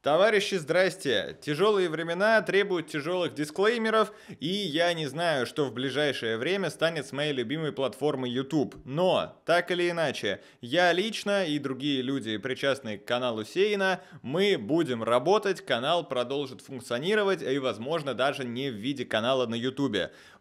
Товарищи, здрасте! Тяжелые времена требуют тяжелых дисклеймеров, и я не знаю, что в ближайшее время станет с моей любимой платформой YouTube. Но, так или иначе, я лично и другие люди, причастные к каналу Сейна, мы будем работать, канал продолжит функционировать, и, возможно, даже не в виде канала на YouTube.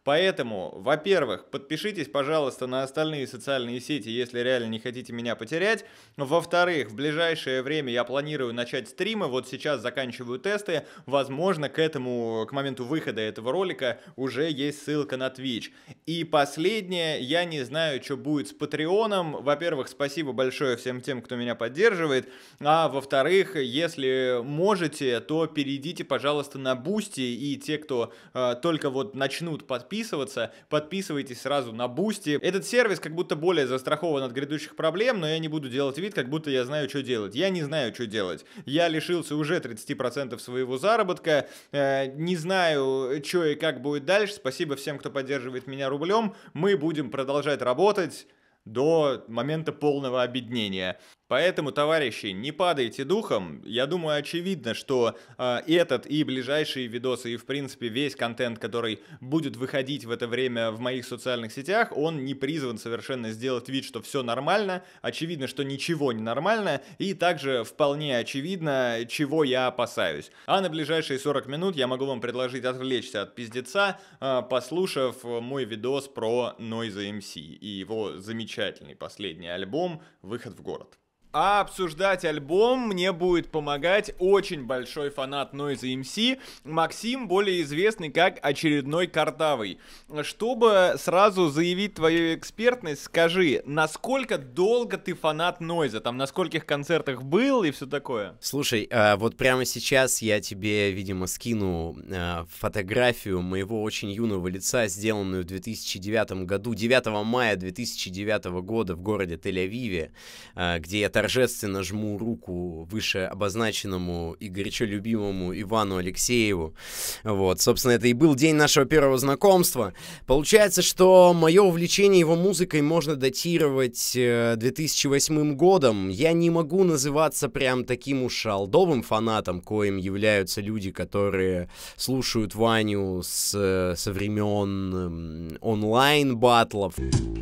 Поэтому, во-первых, подпишитесь, пожалуйста, на остальные социальные сети, если реально не хотите меня потерять. Во-вторых, в ближайшее время я планирую начать стримы. Вот сейчас заканчиваю тесты. Возможно, к этому, к моменту выхода этого ролика уже есть ссылка на Twitch. И последнее, я не знаю, что будет с Патреоном. Во-первых, спасибо большое всем тем, кто меня поддерживает. А во-вторых, если можете, то перейдите, пожалуйста, на Бусти. И те, кто э, только вот начнут подписываться, подписываться. Подписывайтесь сразу на Бусти. Этот сервис как будто более застрахован от грядущих проблем, но я не буду делать вид, как будто я знаю, что делать. Я не знаю, что делать. Я лишился уже 30% своего заработка. Э, не знаю, что и как будет дальше. Спасибо всем, кто поддерживает меня рублем. Мы будем продолжать работать до момента полного объединения. Поэтому, товарищи, не падайте духом. Я думаю, очевидно, что э, этот и ближайшие видосы, и, в принципе, весь контент, который будет выходить в это время в моих социальных сетях, он не призван совершенно сделать вид, что все нормально. Очевидно, что ничего не нормально. И также вполне очевидно, чего я опасаюсь. А на ближайшие 40 минут я могу вам предложить отвлечься от пиздеца, э, послушав мой видос про Noise MC и его замечательный последний альбом «Выход в город». А обсуждать альбом мне будет помогать очень большой фанат Noise MC, Максим, более известный как очередной картавый. Чтобы сразу заявить твою экспертность, скажи, насколько долго ты фанат Нойза, там на скольких концертах был и все такое? Слушай, а, вот прямо сейчас я тебе, видимо, скину а, фотографию моего очень юного лица, сделанную в 2009 году, 9 мая 2009 года в городе Тель-Авиве, а, где я торжественно жму руку выше обозначенному и горячо любимому Ивану Алексееву. Вот, собственно, это и был день нашего первого знакомства. Получается, что мое увлечение его музыкой можно датировать 2008 э, годом. Я не могу называться прям таким уж алдовым фанатом, коим являются люди, которые слушают Ваню с, э, со времен эм, онлайн-батлов.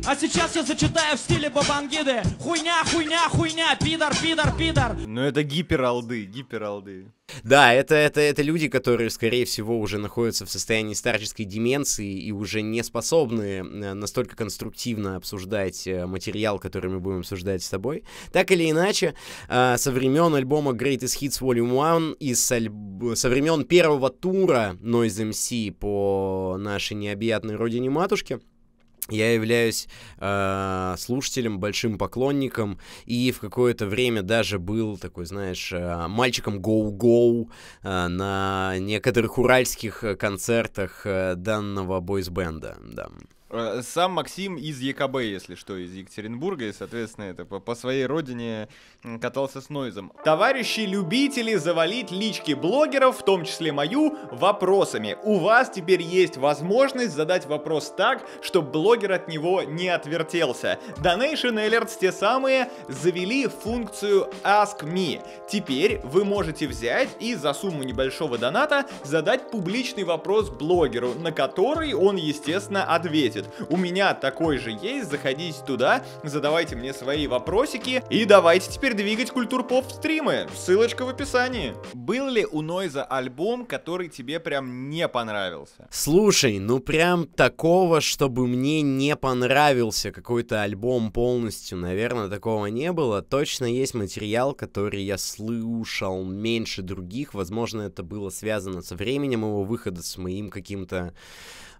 А сейчас я зачитаю в стиле Бабангиды. Хуйня, хуйня, хуйня хуйня, пидор, пидор, пидор. Ну это гипералды, гипералды. Да, это, это, это люди, которые, скорее всего, уже находятся в состоянии старческой деменции и уже не способны э, настолько конструктивно обсуждать э, материал, который мы будем обсуждать с тобой. Так или иначе, э, со времен альбома Greatest Hits Volume 1 и альб... со времен первого тура Noise MC по нашей необъятной родине матушки, я являюсь э, слушателем, большим поклонником, и в какое-то время даже был такой, знаешь, э, мальчиком гоу-гоу э, на некоторых уральских концертах э, данного бойсбенда, да. Э, сам Максим из ЕКБ, если что, из Екатеринбурга, и, соответственно, это по, по своей родине катался с Нойзом. Товарищи любители завалить лички блогеров, в том числе мою, вопросами. У вас теперь есть возможность задать вопрос так, чтобы блогер от него не отвертелся. Donation Alerts, те самые, завели функцию Ask Me. Теперь вы можете взять и за сумму небольшого доната задать публичный вопрос блогеру, на который он, естественно, ответит будет. У меня такой же есть, заходите туда, задавайте мне свои вопросики и давайте теперь двигать культур поп стримы. Ссылочка в описании. Был ли у Нойза альбом, который тебе прям не понравился? Слушай, ну прям такого, чтобы мне не понравился какой-то альбом полностью, наверное, такого не было. Точно есть материал, который я слышал меньше других, возможно, это было связано со временем его выхода, с моим каким-то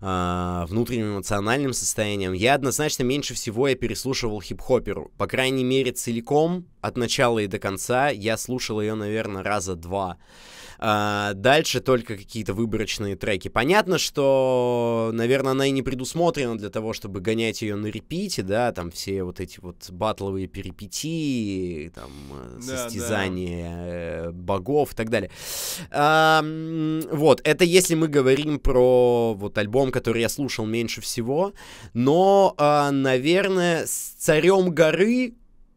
э, внутренним эмоциональным эмоциональным состоянием, я однозначно меньше всего я переслушивал хип-хоперу. По крайней мере, целиком от начала и до конца. Я слушал ее, наверное, раза два. А, дальше только какие-то выборочные треки. Понятно, что, наверное, она и не предусмотрена для того, чтобы гонять ее на репите, да, там все вот эти вот батловые перипетии, там э, да, состязания да. Э, богов и так далее. А, вот, это если мы говорим про вот альбом, который я слушал меньше всего, но, а, наверное, с царем горы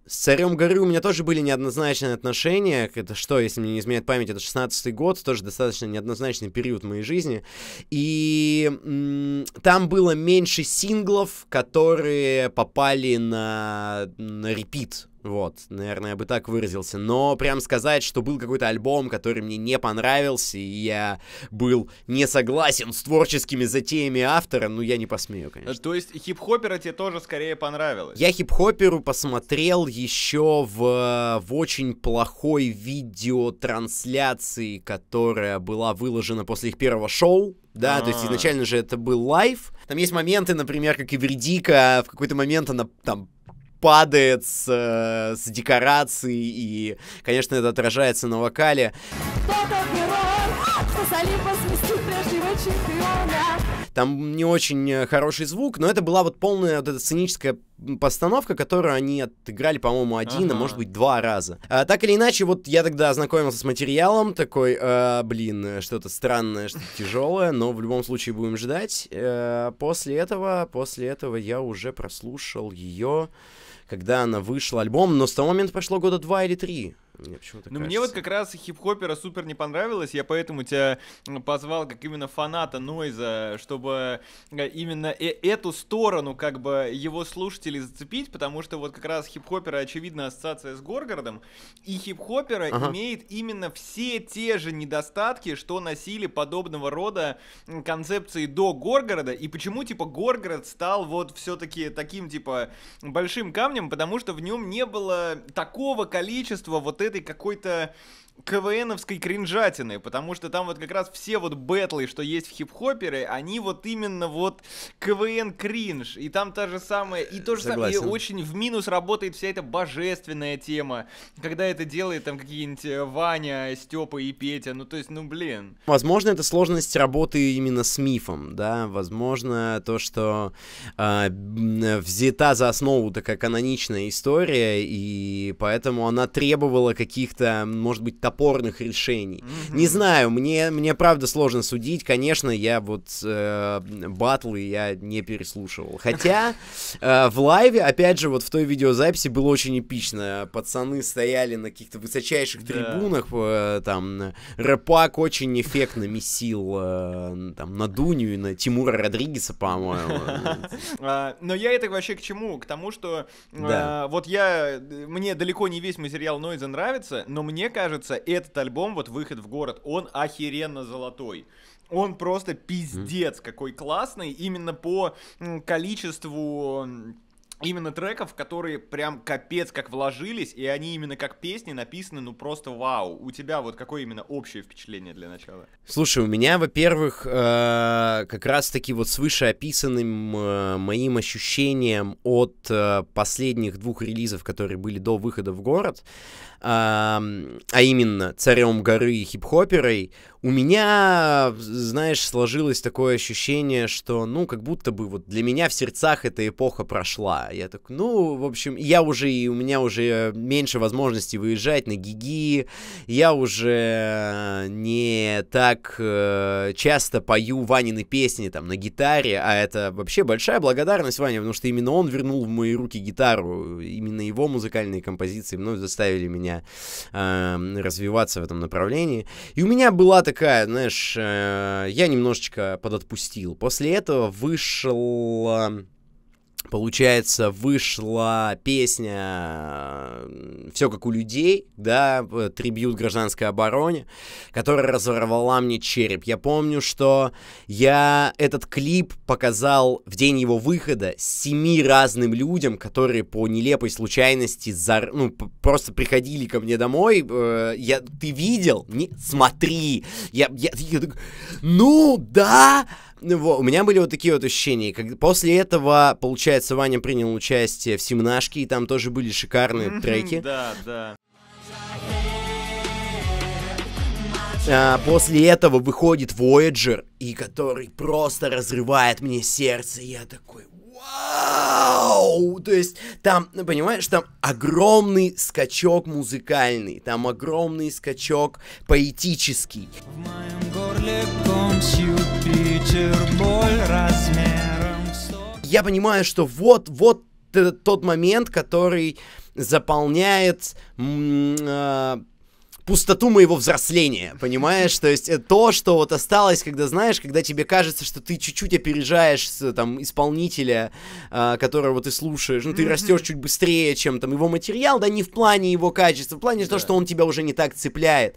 с царем горы у меня тоже были неоднозначные отношения. Это что, если мне не изменяет память, это 16-й год, тоже достаточно неоднозначный период моей жизни. И там было меньше синглов, которые попали на, на репит вот, наверное, я бы так выразился. Но прям сказать, что был какой-то альбом, который мне не понравился, и я был не согласен с творческими затеями автора, ну я не посмею, конечно. То есть хип-хопера тебе тоже скорее понравилось? Я хип-хоперу посмотрел еще в, в очень плохой видеотрансляции, которая была выложена после их первого шоу. Да, А-а-а. то есть а. изначально же это был лайв. Там есть моменты, например, как Эвердика а в какой-то момент она там падает с, э, с декораций, и, конечно, это отражается на вокале. Там не очень э, хороший звук, но это была вот полная вот эта сценическая постановка, которую они отыграли, по-моему, один, а ага. а может быть два раза. А, так или иначе, вот я тогда ознакомился с материалом, такой, э, блин, э, что-то странное, что-то тяжелое, но в любом случае будем ждать. Э, после этого, после этого я уже прослушал ее когда она вышла альбом, но с того момента прошло года два или три. Мне почему-то Ну, мне вот как раз хип-хопера супер не понравилось, я поэтому тебя позвал как именно фаната Нойза, чтобы э, именно э эту сторону как бы его слушателей зацепить, потому что вот как раз хип-хопера, очевидно, ассоциация с Горгородом, и хип-хопера ага. имеет именно все те же недостатки, что носили подобного рода концепции до Горгорода, и почему, типа, Горгород стал вот все-таки таким, типа, большим камнем, потому что в нем не было такого количества вот этого этой какой-то КВНовской кринжатины, потому что там вот как раз все вот бэтлы, что есть в хип-хопере, они вот именно вот КВН кринж, и там та же самая, и то же самое, и очень в минус работает вся эта божественная тема, когда это делает там какие-нибудь э, Ваня, Степа и Петя, ну то есть, ну блин. Возможно, это сложность работы именно с мифом, да, возможно, то, что а, э, взята за основу такая каноничная история, и поэтому она требовала каких-то, может быть, топорных решений. Mm-hmm. Не знаю, мне, мне правда сложно судить. Конечно, я вот э, батлы я не переслушивал. Хотя э, в лайве, опять же, вот в той видеозаписи было очень эпично. Пацаны стояли на каких-то высочайших трибунах, э, там Рэпак очень эффектно месил э, там, на Дуню и на Тимура Родригеса, по-моему. А, но я это вообще к чему? К тому, что э, вот я, э, мне далеко не весь материал Нойза нравится, но мне кажется, этот альбом, вот «Выход в город», он охеренно золотой. Он просто пиздец какой классный, именно по количеству именно треков, которые прям капец как вложились, и они именно как песни написаны, ну просто вау. У тебя вот какое именно общее впечатление для начала? Слушай, у меня, во-первых, э, как раз-таки вот с вышеописанным э, моим ощущением от э, последних двух релизов, которые были до выхода в город, а, а именно царем горы и хип-хоперой, у меня, знаешь, сложилось такое ощущение, что, ну, как будто бы вот для меня в сердцах эта эпоха прошла. Я так, ну, в общем, я уже, и у меня уже меньше возможности выезжать на гиги, я уже не так э, часто пою Ванины песни там на гитаре, а это вообще большая благодарность Ване, потому что именно он вернул в мои руки гитару, именно его музыкальные композиции мной заставили меня меня э, эм, развиваться в этом направлении. И у меня была такая, знаешь, э, я немножечко подотпустил. После этого вышел... Эм, Получается, вышла песня э, «Все как у людей», да, э, трибют гражданской обороне, которая разорвала мне череп. Я помню, что я этот клип показал в день его выхода семи разным людям, которые по нелепой случайности зар... ну, просто приходили ко мне домой. Э, я... Ты видел? Не... Смотри! Я, я, я... Ну, да! Ну, вот, у меня были вот такие вот ощущения. Как, после этого, получается, Ваня принял участие в семнашке, и там тоже были шикарные треки. Да, да. А, после этого выходит Voyager, и который просто разрывает мне сердце. Я такой, вау! То есть там, ну, понимаешь, там огромный скачок музыкальный, там огромный скачок поэтический. В моем горле ком вечер размером Я понимаю, что вот, вот э, тот момент, который заполняет э, пустоту моего взросления, понимаешь? То есть э, то, что вот осталось, когда знаешь, когда тебе кажется, что ты чуть-чуть опережаешь там исполнителя, которого ты слушаешь, ну ты mm-hmm. растешь чуть быстрее, чем там его материал, да, не в плане его качества, в плане да. Yeah. того, что он тебя уже не так цепляет.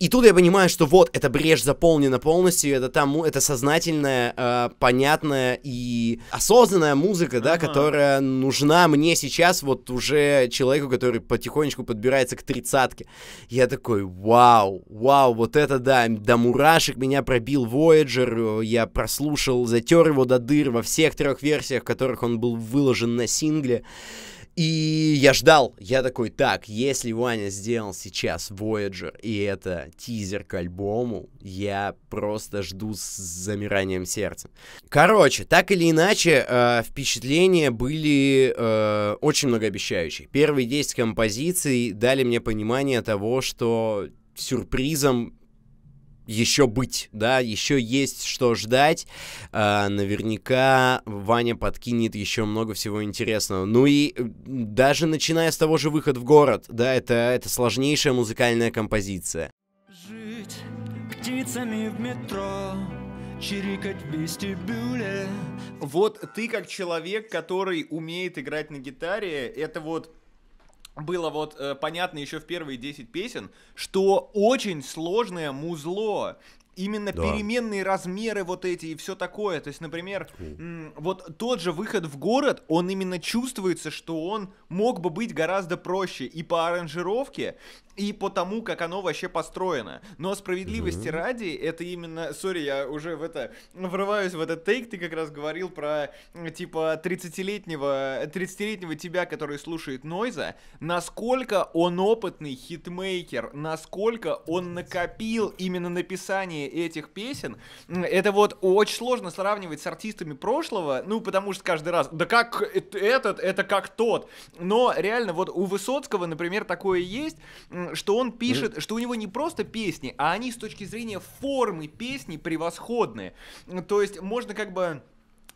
И тут я понимаю, что вот, эта брешь заполнена полностью, это там, это сознательная, э, понятная и осознанная музыка, да, ага. которая нужна мне сейчас, вот уже человеку, который потихонечку подбирается к тридцатке. Я такой, вау, вау, вот это да, до мурашек меня пробил Voyager, я прослушал, затер его до дыр во всех трех версиях, в которых он был выложен на сингле. И я ждал, я такой, так, если Ваня сделал сейчас Voyager, и это тизер к альбому, я просто жду с замиранием сердца. Короче, так или иначе, э, впечатления были э, очень многообещающие. Первые 10 композиций дали мне понимание того, что сюрпризом еще быть, да, еще есть что ждать. А, наверняка Ваня подкинет еще много всего интересного. Ну и э, даже начиная с того же «Выход в город», да, это, это сложнейшая музыкальная композиция. Жить птицами в метро, чирикать в вестибюле. Вот ты как человек, который умеет играть на гитаре, это вот было вот э, понятно еще в первые 10 песен, что очень сложное музло. Именно да. переменные размеры вот эти и все такое. То есть, например, вот тот же выход в город, он именно чувствуется, что он мог бы быть гораздо проще и по аранжировке, и по тому, как оно вообще построено. Но справедливости mm-hmm. ради, это именно... Сори, я уже в это... Врываюсь в этот тейк, ты как раз говорил про, типа, 30-летнего 30-летнего тебя, который слушает Нойза, насколько он опытный хитмейкер, насколько он накопил именно написание этих песен. Это вот очень сложно сравнивать с артистами прошлого, ну, потому что каждый раз, да как этот, это как тот. Но реально, вот у Высоцкого, например, такое есть, что он пишет, что у него не просто песни, а они с точки зрения формы песни превосходные. То есть можно как бы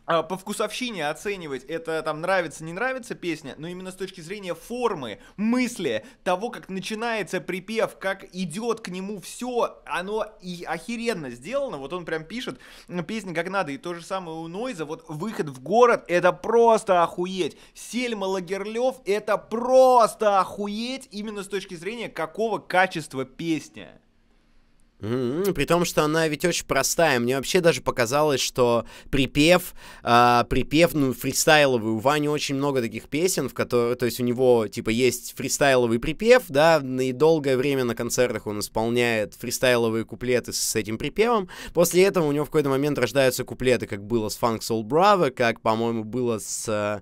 а, по вкусовщине оценивать, это там нравится, не нравится песня, но именно с точки зрения формы, мысли, того, как начинается припев, как идет к нему все, оно и охеренно сделано, вот он прям пишет песни как надо, и то же самое у Нойза, вот выход в город, это просто охуеть, Сельма Лагерлев, это просто охуеть, именно с точки зрения какого качества песня. Mm-hmm. При том, что она ведь очень простая. Мне вообще даже показалось, что припев, э, припев, ну, фристайловый. У Вани очень много таких песен, в которые, то есть у него, типа, есть фристайловый припев, да, ну и долгое время на концертах он исполняет фристайловые куплеты с, с этим припевом. После этого у него в какой-то момент рождаются куплеты, как было с Funk Soul Bravo, как, по-моему, было с... Э,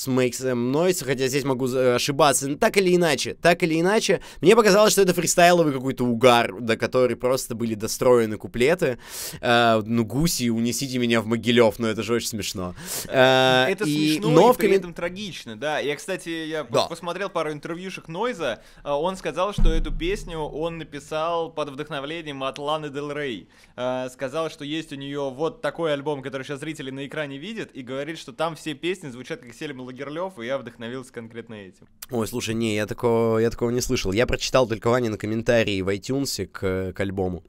с Makes M хотя здесь могу э, ошибаться. Но так или иначе, так или иначе, мне показалось, что это фристайловый какой-то угар, до которой просто были достроены куплеты. Э, ну, гуси, унесите меня в Могилев, но ну, это же очень смешно. Э, это и... смешно но и в при этом трагично, да. Я, кстати, я да. посмотрел пару интервьюшек Нойза, э, он сказал, что эту песню он написал под вдохновлением от Ланы Дель Рей. Э, сказал, что есть у нее вот такой альбом, который сейчас зрители на экране видят, и говорит, что там все песни звучат как Сель Лагерлёв, и я вдохновился конкретно этим. Ой, слушай, не, я такого, я такого не слышал. Я прочитал только Ваня на комментарии в iTunes к, э, к альбому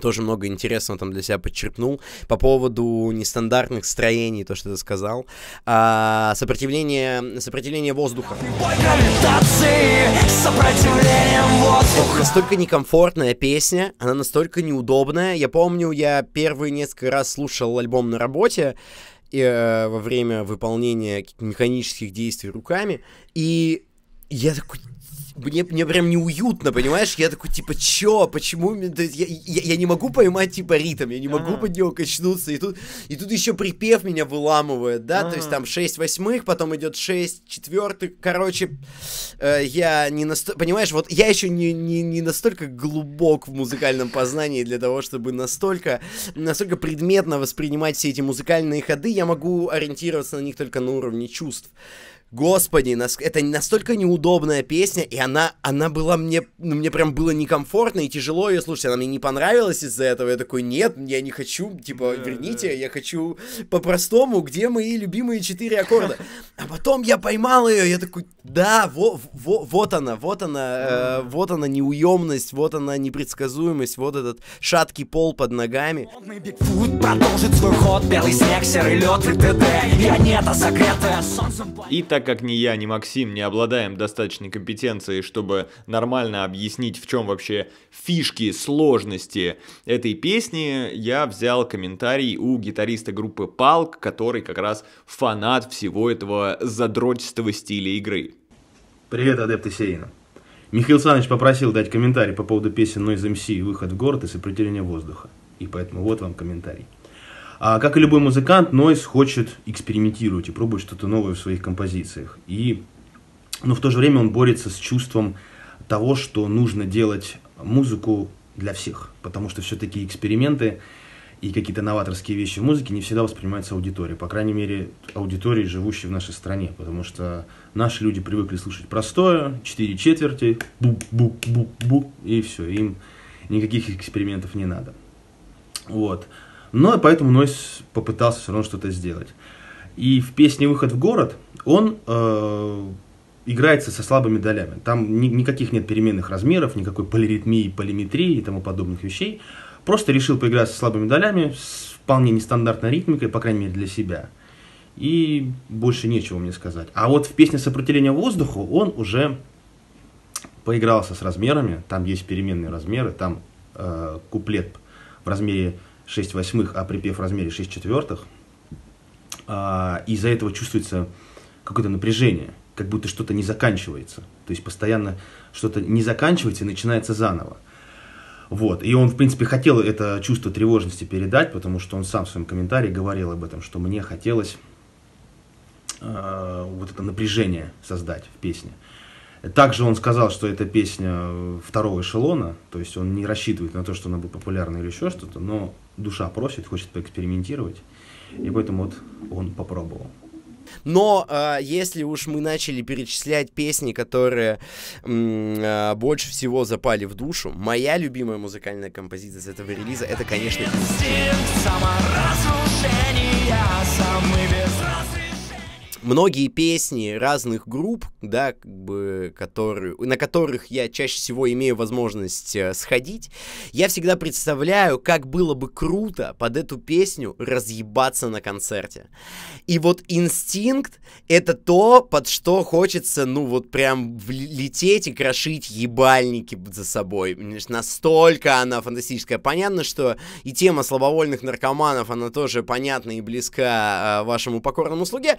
тоже много интересного там для себя подчеркнул. По поводу нестандартных строений, то, что ты сказал. А, сопротивление, сопротивление воздуха. воздуха. Настолько некомфортная песня, она настолько неудобная. Я помню, я первые несколько раз слушал альбом на работе, и, э, во время выполнения механических действий руками. И я такой, мне, мне прям неуютно, понимаешь? Я такой, типа, чё, почему? я, я, я не могу поймать, типа, ритм, я не могу ага. под него качнуться. И тут, и тут еще припев меня выламывает, да? Ага. То есть там 6 восьмых, потом идет 6 четвертых. Короче, э, я не настолько... Понимаешь, вот я еще не, не, не настолько глубок в музыкальном познании для того, чтобы настолько, настолько предметно воспринимать все эти музыкальные ходы. Я могу ориентироваться на них только на уровне чувств. Господи, нас... это настолько неудобная песня, и она, она была мне, ну, мне прям было некомфортно и тяжело ее слушать, она мне не понравилась из-за этого, я такой, нет, я не хочу, типа, верните, я хочу по-простому, где мои любимые четыре аккорда. А потом я поймал ее, я такой, да, во, во, вот она, вот она, э, вот она неуемность, вот она непредсказуемость, вот этот шаткий пол под ногами. И так так как ни я, ни Максим не обладаем достаточной компетенцией, чтобы нормально объяснить, в чем вообще фишки, сложности этой песни, я взял комментарий у гитариста группы Палк, который как раз фанат всего этого задротистого стиля игры. Привет, адепты Сеина. Михаил Саныч попросил дать комментарий по поводу песен Noise MC «Выход в город» и «Сопротивление воздуха». И поэтому вот вам комментарий. А, как и любой музыкант, Нойс хочет экспериментировать и пробовать что-то новое в своих композициях. И, но в то же время он борется с чувством того, что нужно делать музыку для всех, потому что все-таки эксперименты и какие-то новаторские вещи в музыке не всегда воспринимаются аудиторией, по крайней мере, аудиторией, живущей в нашей стране, потому что наши люди привыкли слушать простое, четыре четверти, бу-бу-бу-бу, и все, им никаких экспериментов не надо. Вот но поэтому Нойс попытался все равно что-то сделать. И в песне «Выход в город» он э, играется со слабыми долями. Там ни, никаких нет переменных размеров, никакой полиритмии, полиметрии и тому подобных вещей. Просто решил поиграть со слабыми долями, с вполне нестандартной ритмикой, по крайней мере для себя. И больше нечего мне сказать. А вот в песне «Сопротивление воздуху» он уже поигрался с размерами. Там есть переменные размеры, там э, куплет в размере 6 восьмых, а припев в размере 6 четвертых. А, из-за этого чувствуется какое-то напряжение, как будто что-то не заканчивается. То есть постоянно что-то не заканчивается и начинается заново. Вот. И он, в принципе, хотел это чувство тревожности передать, потому что он сам в своем комментарии говорил об этом, что мне хотелось э, вот это напряжение создать в песне. Э, также он сказал, что это песня второго эшелона, то есть он не рассчитывает на то, что она будет популярна или еще что-то, но душа просит, хочет поэкспериментировать, и поэтому вот он попробовал. Но э, если уж мы начали перечислять песни, которые э, больше всего запали в душу, моя любимая музыкальная композиция с этого релиза это, конечно, инстинкт саморазрушения, самый безразличный многие песни разных групп, да, как бы, которые, на которых я чаще всего имею возможность э, сходить, я всегда представляю, как было бы круто под эту песню разъебаться на концерте. И вот инстинкт — это то, под что хочется, ну, вот прям лететь и крошить ебальники за собой. Настолько она фантастическая. Понятно, что и тема слабовольных наркоманов, она тоже понятна и близка э, вашему покорному слуге,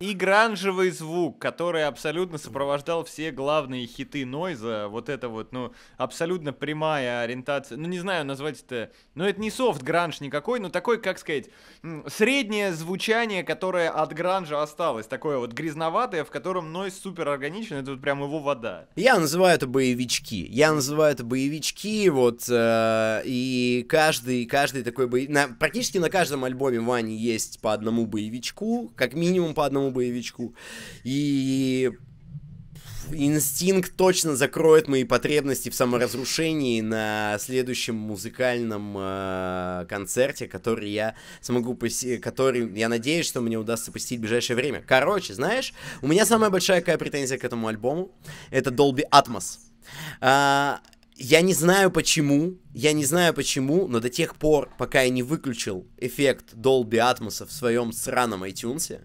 И гранжевый звук, который абсолютно сопровождал все главные хиты Нойза, вот это вот, ну, абсолютно прямая ориентация, ну, не знаю, назвать это, ну, это не софт-гранж никакой, но такой, как сказать, среднее звучание, которое от гранжа осталось, такое вот грязноватое, в котором Нойз супер органичен, это вот прям его вода. Я называю это боевички, я называю это боевички, вот, э, и каждый, каждый такой боевик, практически на каждом альбоме Вани есть по одному боевичку, как минимум по одному самому боевичку. И инстинкт точно закроет мои потребности в саморазрушении на следующем музыкальном э, концерте, который я смогу посетить, который я надеюсь, что мне удастся посетить в ближайшее время. Короче, знаешь, у меня самая большая какая претензия к этому альбому, это Dolby Atmos. А, я не знаю почему, я не знаю почему, но до тех пор, пока я не выключил эффект Dolby Atmos в своем сраном iTunes,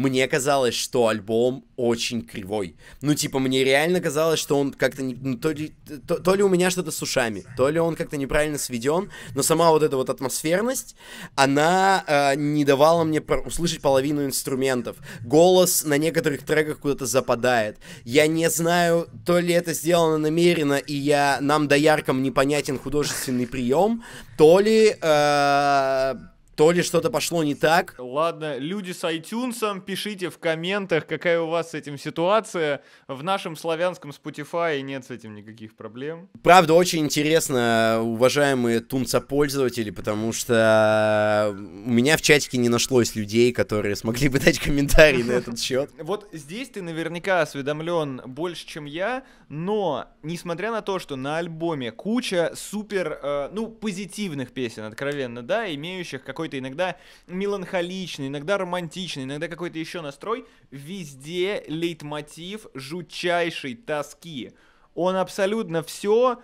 мне казалось, что альбом очень кривой. Ну, типа, мне реально казалось, что он как-то... Не, ну, то, ли, то, то ли у меня что-то с ушами, то ли он как-то неправильно сведен, но сама вот эта вот атмосферность, она э, не давала мне про- услышать половину инструментов. Голос на некоторых треках куда-то западает. Я не знаю, то ли это сделано намеренно, и я нам до дояркам непонятен художественный прием, то ли... Э, то ли что-то пошло не так. Ладно, люди с iTunes, пишите в комментах, какая у вас с этим ситуация. В нашем славянском Spotify нет с этим никаких проблем. Правда, очень интересно, уважаемые тунца-пользователи, потому что э, у меня в чатике не нашлось людей, которые смогли бы дать комментарий на этот счет. Вот здесь ты наверняка осведомлен больше, чем я, но, несмотря на то, что на альбоме куча супер, э, ну, позитивных песен, откровенно, да, имеющих какой-то иногда меланхоличный, иногда романтичный, иногда какой-то еще настрой, везде лейтмотив жутчайшей тоски. Он абсолютно все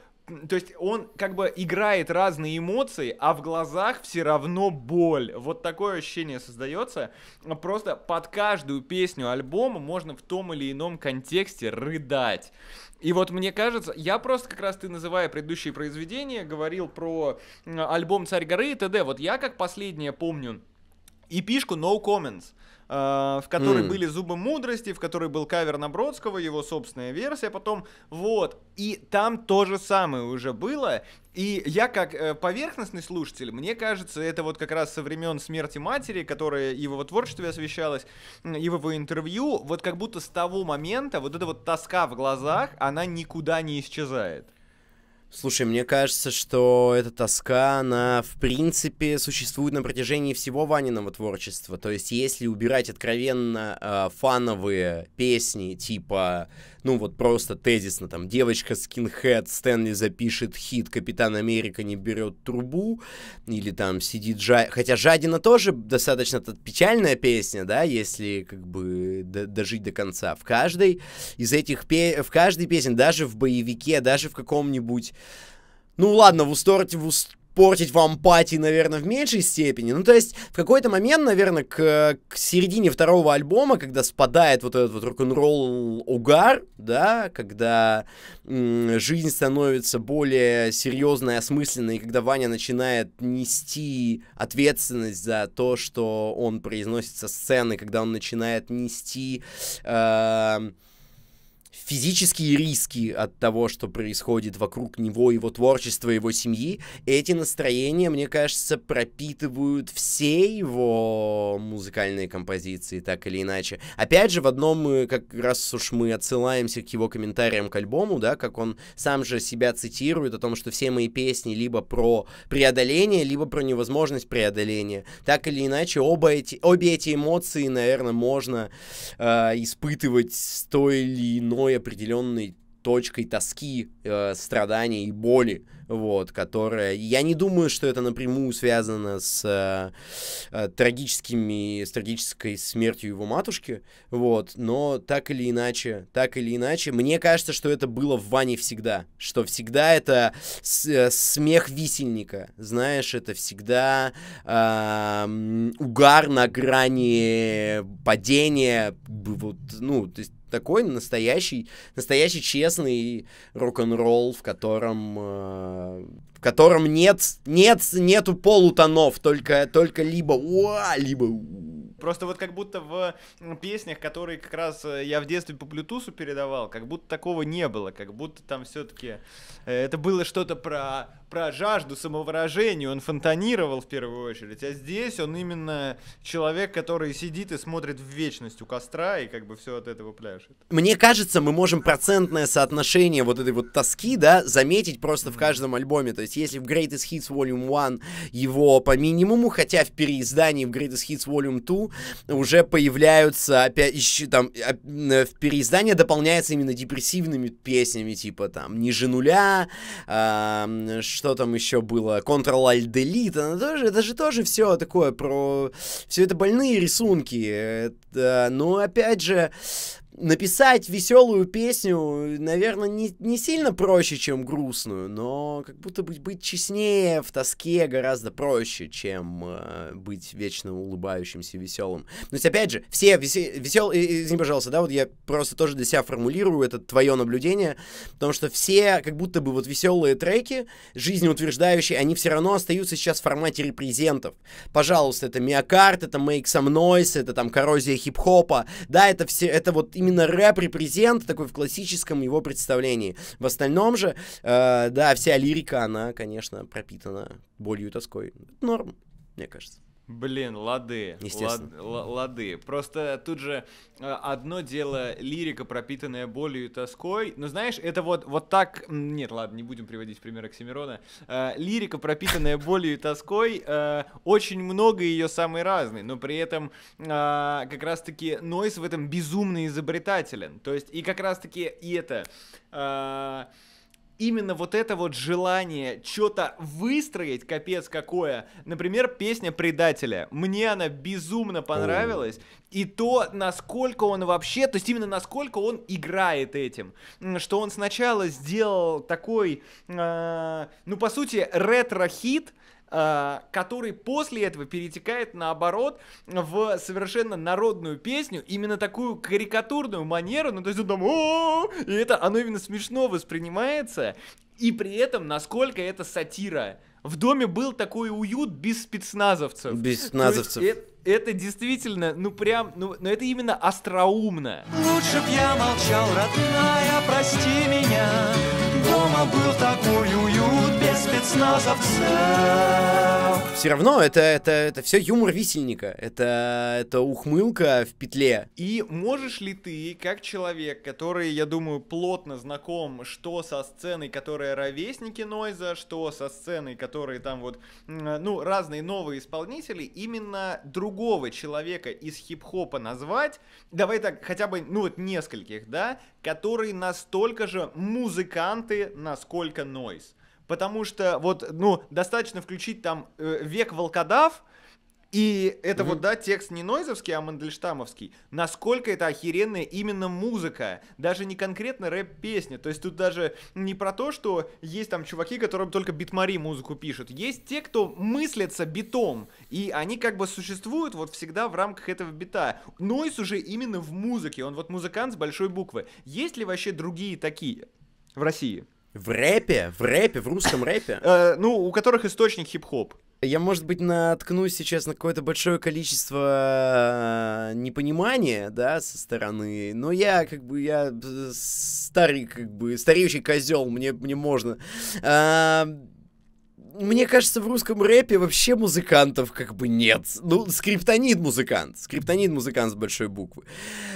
то есть он как бы играет разные эмоции, а в глазах все равно боль. Вот такое ощущение создается. Просто под каждую песню альбома можно в том или ином контексте рыдать. И вот мне кажется, я просто как раз ты называя предыдущие произведения, говорил про альбом «Царь горы» и т.д. Вот я как последнее помню эпишку «No Comments», Э, в которой mm. были «Зубы мудрости», в которой был кавер на Бродского, его собственная версия потом, вот, и там то же самое уже было, и я как э, поверхностный слушатель, мне кажется, это вот как раз со времен смерти матери, которая и в его творчестве освещалась, и в его интервью, вот как будто с того момента вот эта вот тоска в глазах, она никуда не исчезает. Слушай, мне кажется, что эта тоска, она, в принципе, существует на протяжении всего Ваниного творчества. То есть, если убирать откровенно э, фановые песни, типа, ну вот просто тезисно, там, девочка скинхед, Стэнли запишет хит, Капитан Америка не берет трубу, или там сидит Жа... Хотя Жадина тоже достаточно печальная песня, да, если как бы дожить до конца. В каждой из этих пе... в каждой песен, даже в боевике, даже в каком-нибудь ну ладно, в усторте, в уст портить вам пати, наверное, в меньшей степени. Ну, то есть, в какой-то момент, наверное, к, к середине второго альбома, когда спадает вот этот вот рок-н-ролл угар, да, когда жизнь становится более серьезной, осмысленной, и когда Ваня начинает нести ответственность за то, что он произносит со сцены, когда он начинает нести... Э- физические риски от того, что происходит вокруг него, его творчества, его семьи, эти настроения, мне кажется, пропитывают все его музыкальные композиции, так или иначе. Опять же, в одном мы, как раз уж мы отсылаемся к его комментариям к альбому, да, как он сам же себя цитирует о том, что все мои песни либо про преодоление, либо про невозможность преодоления. Так или иначе, оба эти, обе эти эмоции, наверное, можно э, испытывать с той или иной определенной точкой тоски, э, страданий и боли вот, которая... Я не думаю, что это напрямую связано с э, э, трагическими, с трагической смертью его матушки, вот, но так или иначе, так или иначе, мне кажется, что это было в Ване всегда, что всегда это с, э, смех висельника, знаешь, это всегда э, угар на грани падения, вот, ну, то есть такой настоящий, настоящий честный рок-н-ролл, в котором э, в котором нет, нет, нету полутонов, только, только либо уа, либо Просто вот как будто в песнях, которые как раз э, я в детстве по Bluetooth передавал, как будто такого не было, как будто там все-таки э, это было что-то про про жажду самовыражения, он фонтанировал в первую очередь, а здесь он именно человек, который сидит и смотрит в вечность у костра и как бы все от этого пляшет. Мне кажется, мы можем процентное соотношение вот этой вот тоски, да, заметить просто в каждом альбоме, то есть если в Greatest Hits Volume 1 его по минимуму, хотя в переиздании в Greatest Hits Volume 2 уже появляются опять, еще там, э, в переиздании дополняется именно депрессивными песнями, типа там «Ниже нуля», что там еще было, Ctrl-Alt-Delete, она ну, тоже, это же тоже все такое про... Все это больные рисунки, это, но опять же, написать веселую песню, наверное, не, не сильно проще, чем грустную, но как будто быть, быть честнее в тоске гораздо проще, чем э, быть вечно улыбающимся веселым. То есть, опять же, все веселые, весел, извини, пожалуйста, да, вот я просто тоже для себя формулирую это твое наблюдение, потому что все как будто бы вот веселые треки, жизнеутверждающие, они все равно остаются сейчас в формате репрезентов. Пожалуйста, это Миокард, это Make Some Noise, это там коррозия хип-хопа, да, это все, это вот именно именно рэп-репрезент такой в классическом его представлении. В остальном же, э, да, вся лирика, она, конечно, пропитана болью и тоской. Норм, мне кажется. Блин, лады. Естественно. лады. Просто тут же э, одно дело лирика, пропитанная болью и тоской. Но знаешь, это вот, вот так... Нет, ладно, не будем приводить пример Оксимирона. Э, лирика, пропитанная болью и тоской, э, очень много ее самой разной. Но при этом как раз-таки Нойс в этом безумно изобретателен. То есть и как раз-таки и это именно вот это вот желание что-то выстроить, капец какое. Например, песня «Предателя». Мне она безумно понравилась. Oh. И то, насколько он вообще, то есть именно насколько он играет этим. Что он сначала сделал такой, э, ну, по сути, ретро-хит, Э, который после этого перетекает наоборот в совершенно народную песню, именно такую карикатурную манеру, ну то есть он там и это оно именно смешно воспринимается, и при этом насколько это сатира. В доме был такой уют без спецназовцев. Без спецназовцев. Это, это действительно, ну прям, ну, но это именно остроумно. Лучше б я молчал, родная, прости меня. Дома был такой уют спецназовца. Все равно это, это, это все юмор висельника. Это, это ухмылка в петле. И можешь ли ты, как человек, который, я думаю, плотно знаком, что со сценой, которая ровесники Нойза, что со сценой, которые там вот, ну, разные новые исполнители, именно другого человека из хип-хопа назвать, давай так, хотя бы, ну, вот нескольких, да, которые настолько же музыканты, насколько Нойз. Потому что вот, ну, достаточно включить там э, век волкодав, и это mm-hmm. вот, да, текст не Нойзовский, а Мандельштамовский. Насколько это охеренная именно музыка. Даже не конкретно рэп-песня. То есть тут даже не про то, что есть там чуваки, которым только битмари музыку пишут. Есть те, кто мыслятся битом. И они как бы существуют вот всегда в рамках этого бита. Нойз уже именно в музыке. Он вот музыкант с большой буквы. Есть ли вообще другие такие в России? В рэпе? В рэпе? В русском рэпе? Э, ну, у которых источник хип-хоп. Я, может быть, наткнусь сейчас на какое-то большое количество э, непонимания, да, со стороны, но я, как бы, я э, старый, как бы, стареющий козел, мне, мне можно. А, мне кажется, в русском рэпе вообще музыкантов как бы нет. Ну, скриптонит музыкант. Скриптонит музыкант с большой буквы.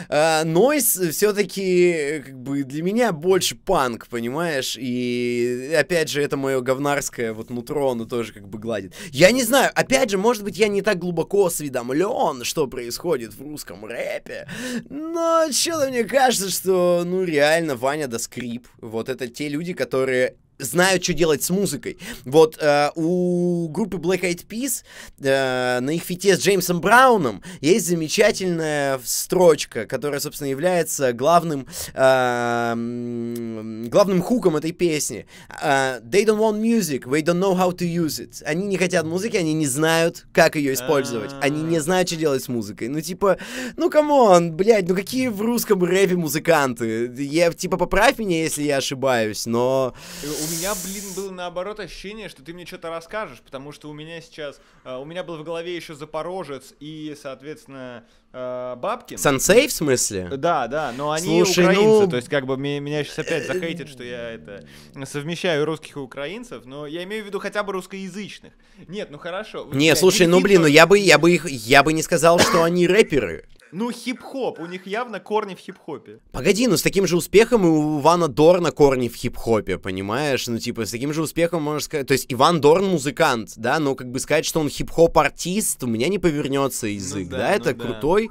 А, Нойс все-таки э, как бы для меня больше панк, понимаешь? И опять же, это мое говнарское вот нутро, оно тоже как бы гладит. Я не знаю, опять же, может быть, я не так глубоко осведомлен, что происходит в русском рэпе. Но что-то мне кажется, что, ну, реально, Ваня да скрип. Вот это те люди, которые знают, что делать с музыкой. Вот э, у группы Black Eyed Peas э, на их фите с Джеймсом Брауном есть замечательная строчка, которая, собственно, является главным э, главным хуком этой песни. Uh, they don't want music, they don't know how to use it. Они не хотят музыки, они не знают, как ее использовать. Они не знают, что делать с музыкой. Ну, типа, ну, камон, блядь, ну какие в русском рэпе музыканты? Я, типа, поправь меня, если я ошибаюсь, но... У у меня, блин, было наоборот ощущение, что ты мне что-то расскажешь, потому что у меня сейчас, э, у меня был в голове еще Запорожец и, соответственно, э, Бабкин. Сансей в смысле? Да, да, но они Слушай, украинцы, ну... то есть как бы меня, меня сейчас опять э, захейтят, что я это совмещаю русских и украинцев, но я имею в виду хотя бы русскоязычных. Нет, ну хорошо. Не, слушай, ну блин, ну я бы, я бы их, я бы не сказал, что они рэперы. Ну, хип-хоп, у них явно корни в хип-хопе. Погоди, ну с таким же успехом и у Ивана Дорна корни в хип-хопе, понимаешь? Ну, типа, с таким же успехом можно сказать... То есть Иван Дорн музыкант, да, но как бы сказать, что он хип-хоп-артист, у меня не повернется язык, ну, да, да? Ну, это да. крутой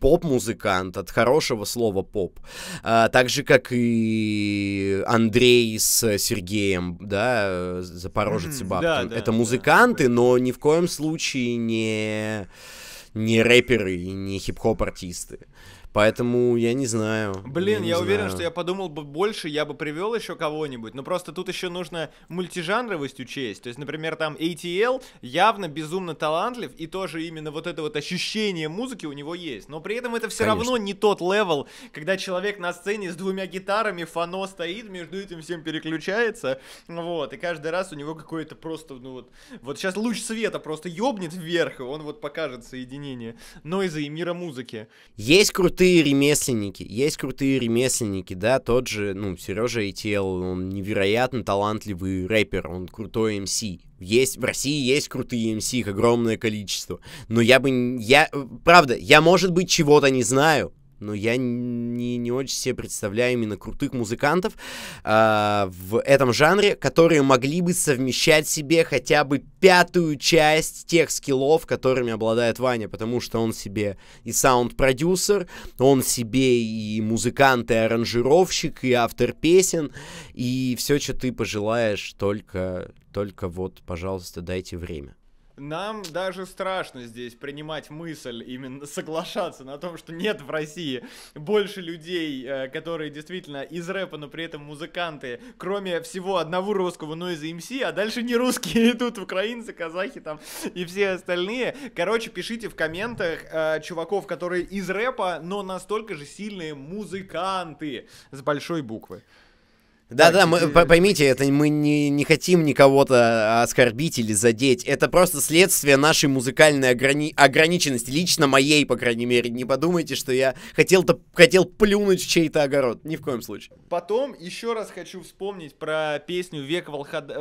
поп-музыкант, от хорошего слова поп. А, так же, как и Андрей с Сергеем, да, Запорожец mm, и Бабкин. Да, да, это музыканты, да. но ни в коем случае не не рэперы и не хип-хоп артисты. Поэтому я не знаю. Блин, я, ну, не я знаю. уверен, что я подумал бы больше, я бы привел еще кого-нибудь. Но просто тут еще нужно мультижанровость учесть. То есть, например, там ATL явно безумно талантлив, и тоже именно вот это вот ощущение музыки у него есть. Но при этом это все Конечно. равно не тот левел, когда человек на сцене с двумя гитарами, фано стоит, между этим всем переключается. Вот, и каждый раз у него какое-то просто, ну вот, вот сейчас луч света просто ёбнет вверх, и он вот покажет соединение нойза и мира музыки. Есть крутые крутые ремесленники, есть крутые ремесленники, да, тот же, ну, Сережа Этел, он невероятно талантливый рэпер, он крутой МС. Есть, в России есть крутые МС, их огромное количество. Но я бы, я, э, правда, я, может быть, чего-то не знаю, но ну, я не, не очень себе представляю именно крутых музыкантов э, в этом жанре, которые могли бы совмещать себе хотя бы пятую часть тех скиллов, которыми обладает Ваня, потому что он себе и саунд-продюсер, он себе и музыкант, и аранжировщик, и автор песен, и все, что ты пожелаешь, только, только вот, пожалуйста, дайте время. Нам даже страшно здесь принимать мысль, именно соглашаться на том, что нет в России больше людей, э, которые действительно из рэпа, но при этом музыканты, кроме всего одного русского Noise МС, а дальше не русские идут, украинцы, казахи там и все остальные. Короче, пишите в комментах э, чуваков, которые из рэпа, но настолько же сильные музыканты с большой буквы. Да-да, мы, поймите, это мы не, не хотим никого-то а, оскорбить или задеть. Это просто следствие нашей музыкальной ограни ограниченности, лично моей, по крайней мере. Не подумайте, что я хотел, -то, хотел плюнуть в чей-то огород. Ни в коем случае. Потом еще раз хочу вспомнить про песню «Век, волход...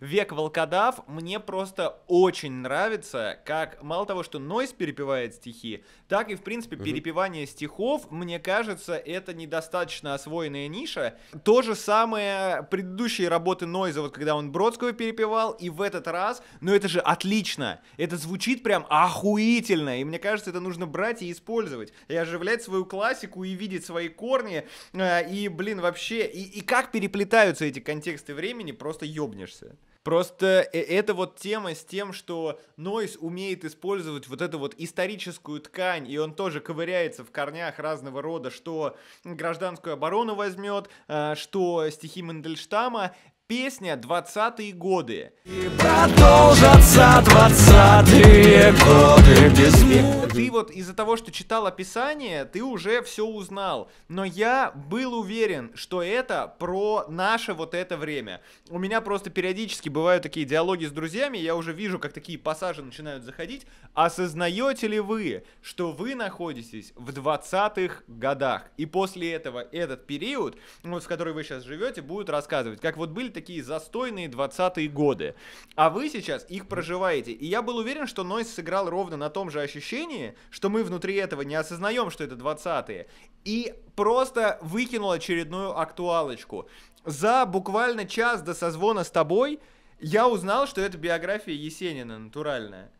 Век волкодав». Мне просто очень нравится, как мало того, что Нойс перепевает стихи, так и, в принципе, перепевание стихов, мне кажется, это недостаточно освоенная ниша. То же самое самые предыдущие работы Нойза, вот когда он Бродского перепевал, и в этот раз, ну это же отлично, это звучит прям охуительно, и мне кажется, это нужно брать и использовать, и оживлять свою классику, и видеть свои корни, э, и, блин, вообще, и, и как переплетаются эти контексты времени, просто ёбнешься. Просто э, это вот тема с тем, что Нойс умеет использовать вот эту вот историческую ткань, и он тоже ковыряется в корнях разного рода, что гражданскую оборону возьмет, э, что стихи Мандельштама, Песня «Двадцатые годы». И продолжатся двадцатые годы без Ты вот из-за того, что читал описание, ты уже все узнал. Но я был уверен, что это про наше вот это время. У меня просто периодически бывают такие диалоги с друзьями, я уже вижу, как такие пассажи начинают заходить. Осознаете ли вы, что вы находитесь в 20-х годах? И после этого этот период, вот, в который вы сейчас живете, будут рассказывать, как вот были такие такие застойные 20-е годы. А вы сейчас их проживаете. И я был уверен, что Нойс сыграл ровно на том же ощущении, что мы внутри этого не осознаем, что это 20-е. И просто выкинул очередную актуалочку. За буквально час до созвона с тобой я узнал, что это биография Есенина натуральная.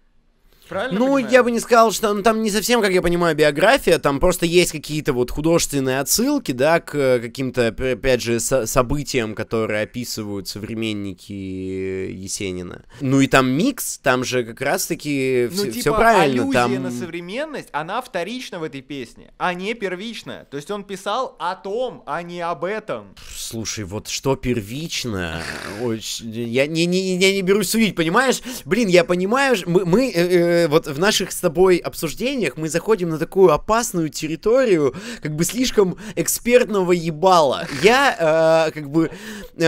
Правильно ну, понимаю? я бы не сказал, что ну, там не совсем, как я понимаю, биография, там просто есть какие-то вот художественные отсылки, да, к э, каким-то, опять же, со событиям, которые описывают современники Есенина. Ну и там микс, там же как раз-таки все ну, типа, все правильно. Аллюзия там... на современность, она вторична в этой песне, а не первична. То есть он писал о том, а не об этом. Слушай, вот что первично, я не, не, я не берусь судить, понимаешь? Блин, я понимаю, мы... мы э, э Э, вот в наших с тобой обсуждениях мы заходим на такую опасную территорию, как бы слишком экспертного ебала. Я, э, как бы, э,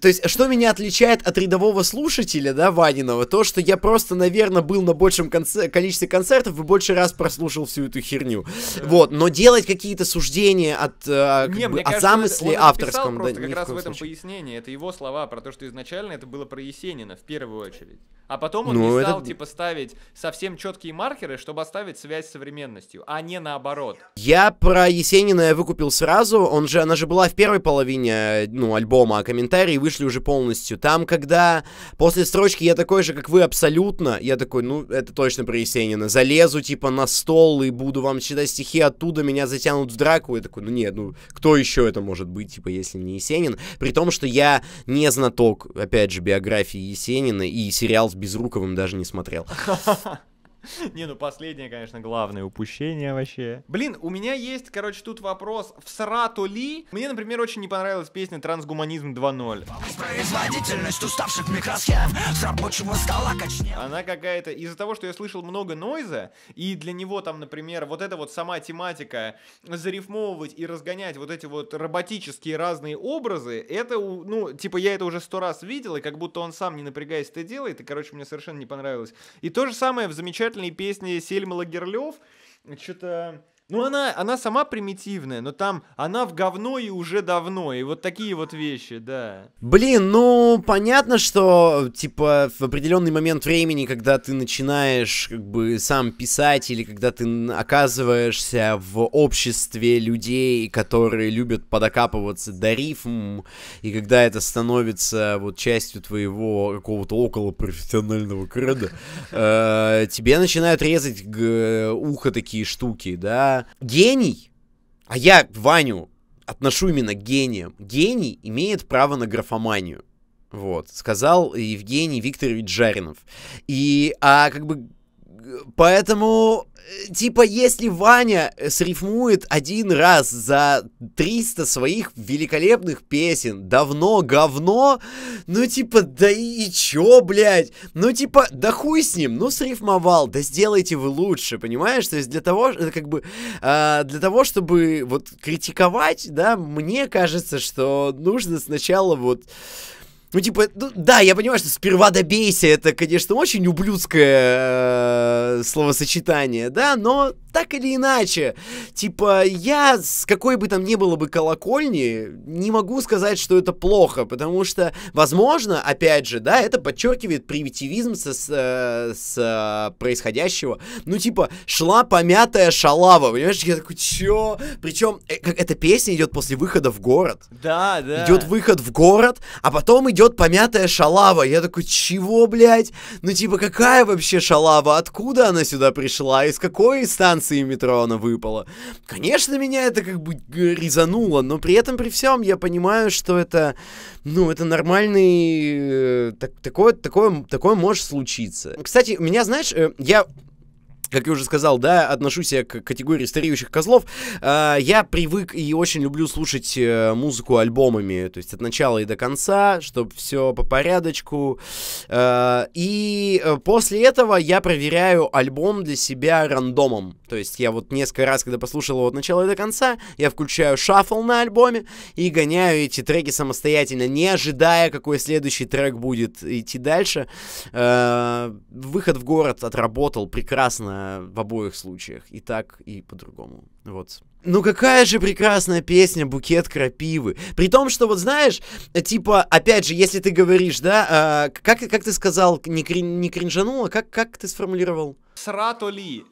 то есть, что меня отличает от рядового слушателя, да, Ваниного, то, что я просто, наверное, был на большем конце количестве концертов и больше раз прослушал всю эту херню. Да. Вот, но делать какие-то суждения от, э, не, бы, от замысле это, авторском, просто, да, как раз в, в этом случае. пояснение, это его слова про то, что изначально это было про Есенина в первую очередь. А потом он ну, не стал, это... типа, ставить совсем четкие маркеры, чтобы оставить связь с современностью, а не наоборот. Я про Есенина я выкупил сразу, он же, она же была в первой половине, ну, альбома, а комментарии вышли уже полностью. Там, когда после строчки «Я такой же, как вы, абсолютно», я такой, ну, это точно про Есенина, залезу, типа, на стол и буду вам читать стихи оттуда, меня затянут в драку, я такой, ну, нет, ну, кто еще это может быть, типа, если не Есенин, при том, что я не знаток, опять же, биографии Есенина и сериал с Безруковым даже не смотрел. Не, ну последнее, конечно, главное упущение вообще. Блин, у меня есть, короче, тут вопрос, в Сарату ли? Мне, например, очень не понравилась песня «Трансгуманизм 2.0». Производительность уставших микросхем с рабочего стола качнет. Она какая-то... Из-за того, что я слышал много нойза, и для него там, например, вот эта вот сама тематика зарифмовывать и разгонять вот эти вот роботические разные образы, это, ну, типа я это уже сто раз видел, и как будто он сам, не напрягаясь, это делает, и, короче, мне совершенно не понравилось. И то же самое в замечательном замечательные песни Сельмы Лагерлёв, что-то ну, она, она сама примитивная, но там она в говно и уже давно, и вот такие вот вещи, да. Блин, ну, понятно, что, типа, в определенный момент времени, когда ты начинаешь, как бы, сам писать, или когда ты оказываешься в обществе людей, которые любят подокапываться до рифм, и когда это становится, вот, частью твоего какого-то околопрофессионального креда, э, тебе начинают резать ухо такие штуки, да, гений, а я Ваню отношу именно к гениям, гений имеет право на графоманию. Вот, сказал Евгений Викторович Жаринов. И, а как бы, поэтому типа, если Ваня э, срифмует один раз за 300 своих великолепных песен, давно говно, ну, типа, да и, и чё, блядь? Ну, типа, да хуй с ним, ну, срифмовал, да сделайте вы лучше, понимаешь? То есть для того, э, как бы, э, для того, чтобы вот критиковать, да, мне кажется, что нужно сначала вот... Э, ну, типа, ну, да, я понимаю, что сперва добейся, это, конечно, очень ублюдское э, словосочетание, да, но так или иначе, типа, я с какой бы там ни было бы колокольни, не могу сказать, что это плохо, потому что, возможно, опять же, да, это подчеркивает примитивизм со, с, э, с э, происходящего. Ну, типа, шла помятая шалава, понимаешь? Я такой, чё? Причем, э, эта песня идет после выхода в город. Да, да. Идет выход в город, а потом идет помятая шалава. Я такой, чего, блядь? Ну, типа, какая вообще шалава? Откуда она сюда пришла? Из какой станции? станции метро она выпала. Конечно, меня это как бы резануло, но при этом при всем я понимаю, что это, ну, это нормальный... Э, так, такое, такое, такое может случиться. Кстати, меня, знаешь, э, я как я уже сказал, да, отношусь я к категории стареющих козлов. А, я привык и очень люблю слушать э, музыку альбомами, то есть от начала и до конца, чтобы все по порядочку. А, и э, после этого я проверяю альбом для себя рандомом. То есть я вот несколько раз, когда послушал его от начала и до конца, я включаю шаффл на альбоме и гоняю эти треки самостоятельно, не ожидая, какой следующий трек будет идти дальше. А, выход в город отработал прекрасно Э, в обоих случаях, и так, и по-другому. Вот. Ну какая же прекрасная песня «Букет крапивы». При том, что вот знаешь, э, типа, опять же, если ты говоришь, да, э, как, как ты сказал, не, крин, не кринжануло, как, как ты сформулировал? Сратоли.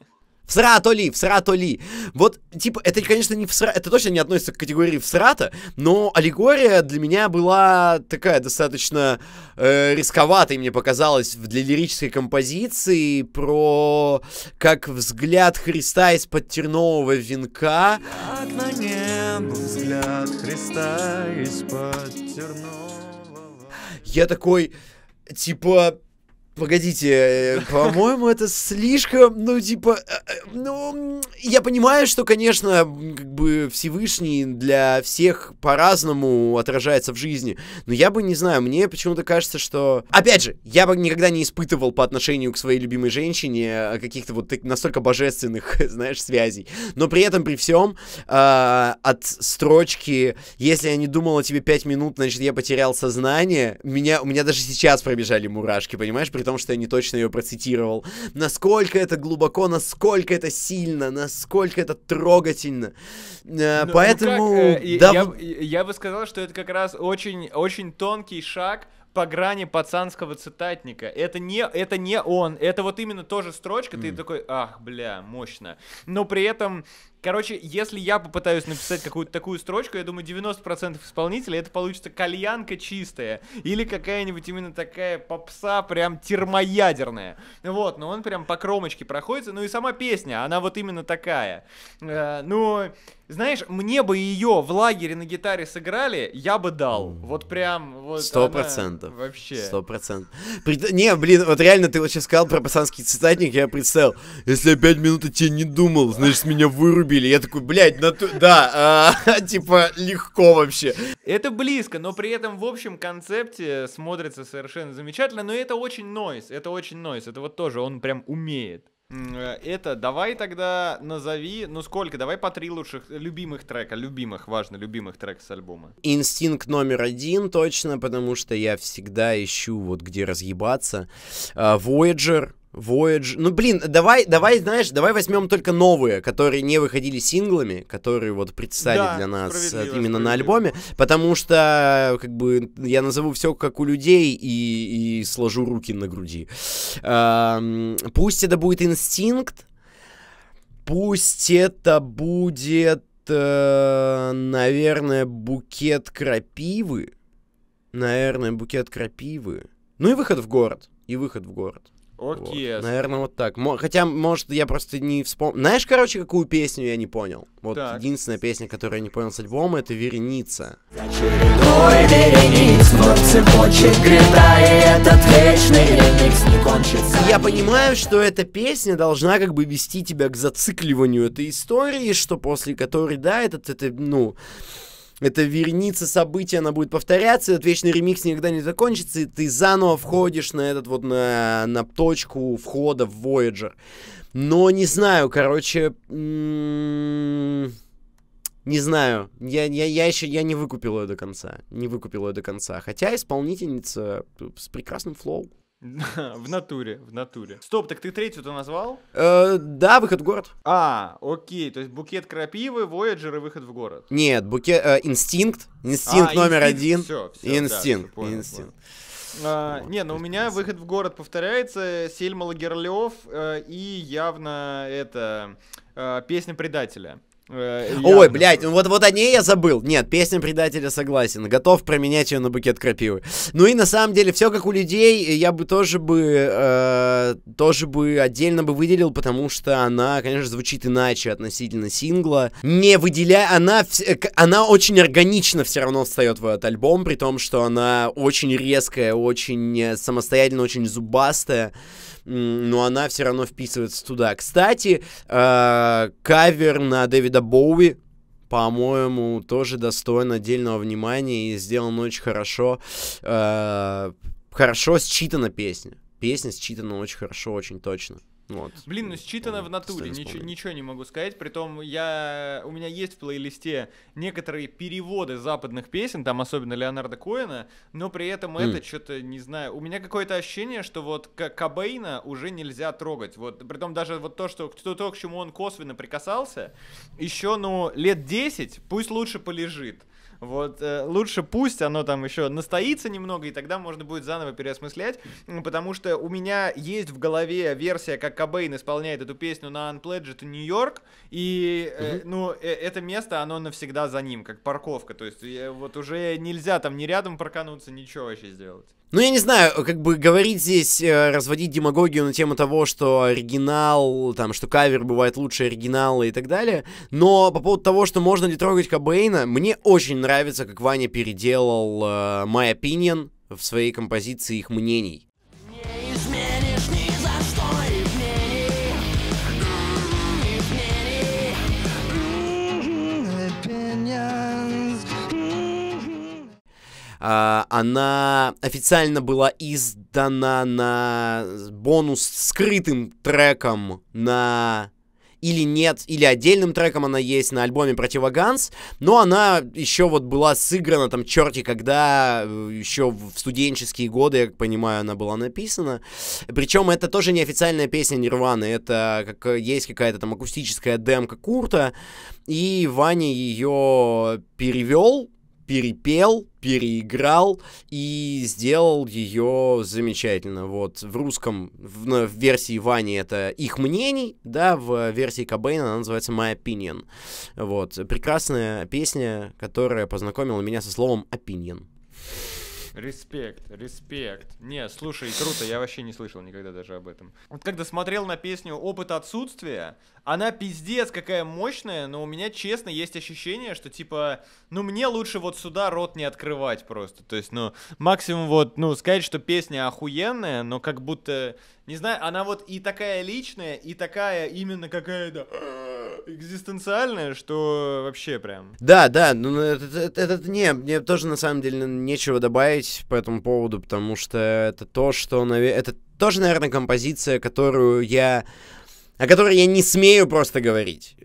Всрато ли, всрато ли. Вот, типа, это, конечно, не всра... Это точно не относится к категории всрато, но аллегория для меня была такая достаточно э, рисковатой, мне показалось, для лирической композиции про как взгляд Христа из-под тернового венка. на небо, взгляд Христа из-под тернового... Я такой, типа Погодите, э, по-моему, это слишком, ну, типа, э, э, ну, я понимаю, что, конечно, как бы Всевышний для всех по-разному отражается в жизни, но я бы, не знаю, мне почему-то кажется, что... Опять же, я бы никогда не испытывал по отношению к своей любимой женщине каких-то вот настолько божественных, знаешь, связей, но при этом, при всем, э, от строчки «Если я не думал о тебе пять минут, значит, я потерял сознание», меня, у меня даже сейчас пробежали мурашки, понимаешь, при том, что я не точно ее процитировал. Насколько это глубоко, насколько это сильно, насколько это трогательно. Э, Но, ну, ну Поэтому... Ну как, э, да... я, я бы сказал, что это как раз очень, очень тонкий шаг по грани пацанского цитатника. Это не, это не он, это вот именно тоже строчка, mm. ты такой, ах, бля, мощно. Но при этом Короче, если я попытаюсь написать какую-то такую строчку, я думаю, 90% исполнителей это получится кальянка чистая. Или какая-нибудь именно такая попса прям термоядерная. Вот, но он прям по кромочке проходится. Ну и сама песня, она вот именно такая. Э, ну, знаешь, мне бы ее в лагере на гитаре сыграли, я бы дал. Вот прям вот. Сто процентов. Вообще. Сто процентов. При... Не, блин, вот реально ты вот сейчас сказал про пацанский цитатник, я представил. Если я пять минут о тебе не думал, значит меня выруби убили. Я такой, блядь, нату... да, а, типа, легко вообще. Это близко, но при этом в общем концепте смотрится совершенно замечательно, но это очень нойс, это очень нойс, это вот тоже он прям умеет. Э, это, давай тогда назови, ну сколько, давай по три лучших, любимых трека, любимых, важно, любимых трека с альбома. Инстинкт номер один точно, потому что я всегда ищу вот где разъебаться. А, Voyager, Voyage. Ну, блин, давай, давай, знаешь, давай возьмем только новые, которые не выходили синглами, которые вот предстали да, для нас э, именно на альбоме, потому что, как бы, я назову все как у людей и, и сложу руки на груди. А, пусть это будет инстинкт, пусть это будет, э, наверное, букет крапивы, наверное, букет крапивы, ну и выход в город, и выход в город. Оркестр. Вот. Наверное, вот так. Мо хотя, может, я просто не вспомнил. Знаешь, короче, какую песню я не понял? Вот так. единственная песня, которую я не понял с альбома, это «Вереница». Очередной верениц вновь цепочек гряда, и этот вечный ремикс не кончится. Я понимаю, что эта песня должна как бы вести тебя к зацикливанию этой истории, что после которой, да, этот, это, ну это верница событий, она будет повторяться, этот вечный ремикс никогда не закончится, и ты заново входишь на этот вот, на, на точку входа в Voyager. Но не знаю, короче... М-м, не знаю, я, я, я еще я не выкупил ее до конца, не выкупил ее до конца, хотя исполнительница э, с прекрасным флоу. В натуре, в натуре. Стоп, так ты третью-то назвал? Э, да, выход в город. А, окей, то есть букет крапивы, Вояджер и выход в город. Нет, букет, инстинкт, э, инстинкт а, номер один. инстинкт, инстинкт. А, вот, не, но ну, у меня выход в город повторяется, Сельма Лагерлёв э, и явно это э, песня предателя. Э, Ой, блядь, ну вот, вот о ней я забыл. Нет, песня предателя согласен. Готов променять ее на букет крапивы. Ну и на самом деле, все как у людей, я бы тоже бы э, тоже бы отдельно бы выделил, потому что она, конечно, звучит иначе относительно сингла. Не выделяя, она, э, она очень органично все равно встает в этот альбом, при том, что она очень резкая, очень э, самостоятельно, очень зубастая но она все равно вписывается туда. Кстати, э, кавер на Дэвида Боуи по-моему, тоже достоин отдельного внимания и сделан очень хорошо. Э, хорошо считана песня. Песня считана очень хорошо, очень точно. Вот. Блин, ну считано в натуре, ничего, ничего не могу сказать. Притом я, у меня есть в плейлисте некоторые переводы западных песен, там особенно Леонарда Коэна, но при этом mm. это что-то, не знаю, у меня какое-то ощущение, что вот Кобейна уже нельзя трогать. Вот, притом даже вот то, что то, то, к чему он косвенно прикасался, еще, ну, лет 10, пусть лучше полежит. Вот э, лучше пусть оно там еще настоится немного, и тогда можно будет заново переосмыслять, потому что у меня есть в голове версия, как Кобейн исполняет эту песню на Unpledged Нью-Йорк, и, э, ну, э, это место, оно навсегда за ним, как парковка, то есть э, вот уже нельзя там ни рядом паркануться, ничего вообще сделать. Ну, я не знаю, как бы говорить здесь, э, разводить демагогию на тему того, что оригинал, там, что кавер бывает лучше оригинала и так далее, но по поводу того, что можно ли трогать Кобейна, мне очень нравится, как Ваня переделал uh, My Opinion в своей композиции их мнений. А, она официально была издана на бонус скрытым треком на или нет, или отдельным треком она есть на альбоме Противоганс, но она еще вот была сыграна там черти когда, э, еще в студенческие годы, я понимаю, она была написана. Причем это тоже не официальная песня Нирваны, это как, есть какая-то там акустическая демка Курта, и Ваня ее перевел, перепел, переиграл и сделал ее замечательно. Вот в русском, в, в версии Вани это их мнений, да, в версии Кобейна она называется My Opinion. Вот, прекрасная песня, которая познакомила меня со словом opinion. Респект, респект. Не, слушай, круто, я вообще не слышал никогда даже об этом. Вот когда смотрел на песню «Опыт отсутствия», она пиздец какая мощная, но у меня, честно, есть ощущение, что типа, ну мне лучше вот сюда рот не открывать просто. То есть, ну, максимум вот, ну, сказать, что песня охуенная, но как будто, не знаю, она вот и такая личная, и такая именно какая-то экзистенциальное, что вообще прям. Да, да, ну, ну этот, это, это не, мне тоже на самом деле нечего добавить по этому поводу, потому что это то, что, наверное, это тоже, наверное, композиция, которую я о которой я не смею просто говорить,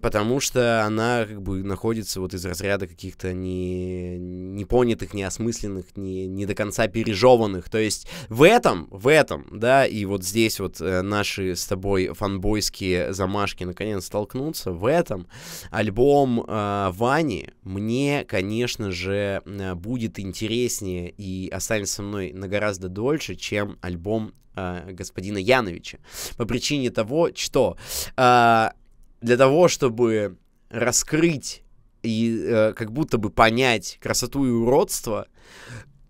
потому что она как бы находится вот из разряда каких-то не, непонятых, неосмысленных, не, не до конца пережеванных. То есть в этом, в этом, да, и вот здесь вот э, наши с тобой фанбойские замашки наконец столкнутся, в этом альбом э, Вани мне, конечно же, э, будет интереснее и останется со мной на гораздо дольше, чем альбом Э, господина Яновича. По причине того, что э, для того, чтобы раскрыть и э, как будто бы понять красоту и уродство,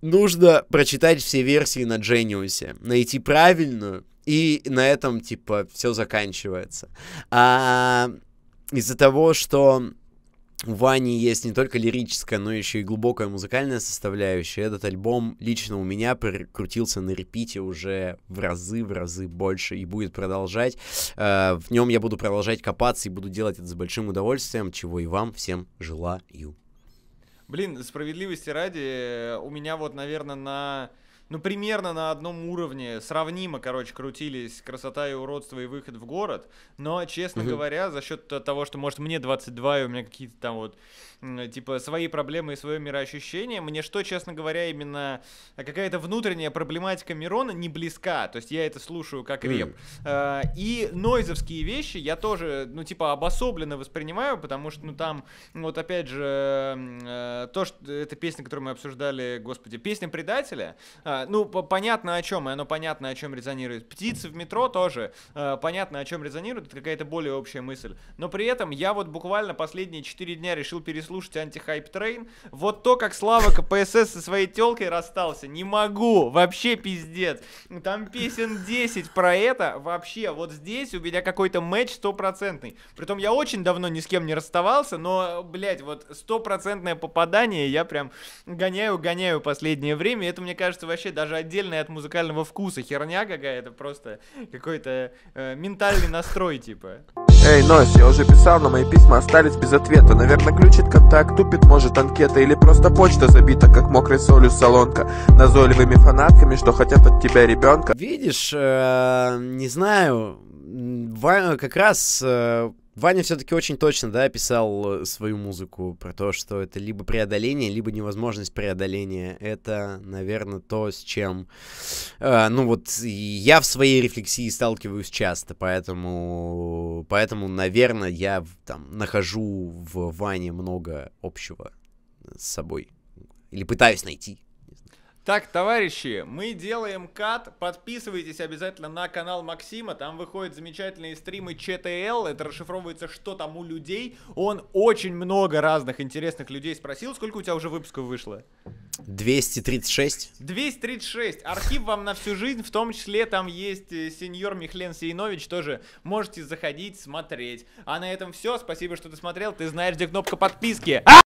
нужно прочитать все версии на Genius, найти правильную, и на этом, типа, все заканчивается. А из-за того, что у Вани есть не только лирическая, но еще и глубокая музыкальная составляющая. Этот альбом лично у меня прикрутился на репите уже в разы, в разы больше и будет продолжать. Э, в нем я буду продолжать копаться и буду делать это с большим удовольствием, чего и вам всем желаю. Блин, справедливости ради, э, у меня вот, наверное, на ну, примерно на одном уровне, сравнимо, короче, крутились «Красота и уродство» и «Выход в город», но, честно угу. говоря, за счет того, что, может, мне 22, и у меня какие-то там вот, типа, свои проблемы и свое мироощущение, мне что, честно говоря, именно а, какая-то внутренняя проблематика Мирона не близка, то есть я это слушаю как реп. Mm. И нойзовские вещи я тоже, ну, типа, обособленно воспринимаю, потому что, ну, там, вот опять же, э, то, что эта песня, которую мы обсуждали, господи, песня предателя, а, а, ну, понятно о чем, и оно понятно о чем резонирует. Птицы в метро тоже а, понятно о чем резонирует, это какая-то более общая мысль. Но при этом я вот буквально последние 4 дня решил переслушать антихайп трейн. Вот то, как Слава КПСС со своей телкой расстался, не могу, вообще пиздец. Там песен 10 про это, вообще, вот здесь у меня какой-то матч стопроцентный. Притом я очень давно ни с кем не расставался, но, блядь, вот стопроцентное попадание я прям гоняю-гоняю последнее время, это, мне кажется, вообще вообще даже отдельная от музыкального вкуса херня какая-то, просто какой-то э, ментальный настрой, типа. Эй, Нойс, я уже писал, но мои письма остались без ответа. Наверное, ключит контакт, тупит, может, анкета или просто почта забита, как мокрой солью солонка, назойливыми фанатками, что хотят от тебя ребенка. Видишь, э, не знаю, как раз э, Ваня все-таки очень точно, да, писал э, свою музыку про то, что это либо преодоление, либо невозможность преодоления. Это, наверное, то, с чем, э, ну вот, я в своей рефлексии сталкиваюсь часто, поэтому, поэтому, наверное, я там нахожу в Ване много общего с собой или пытаюсь найти. Так, товарищи, мы делаем кат. Подписывайтесь обязательно на канал Максима. Там выходят замечательные стримы ЧТЛ. Это расшифровывается, что там у людей. Он очень много разных интересных людей спросил. Сколько у тебя уже выпусков вышло? 236. 236. Архив вам на всю жизнь. В том числе там есть э, сеньор Михлен Сейнович тоже. Можете заходить, смотреть. А на этом все. Спасибо, что ты смотрел. Ты знаешь, где кнопка подписки. А!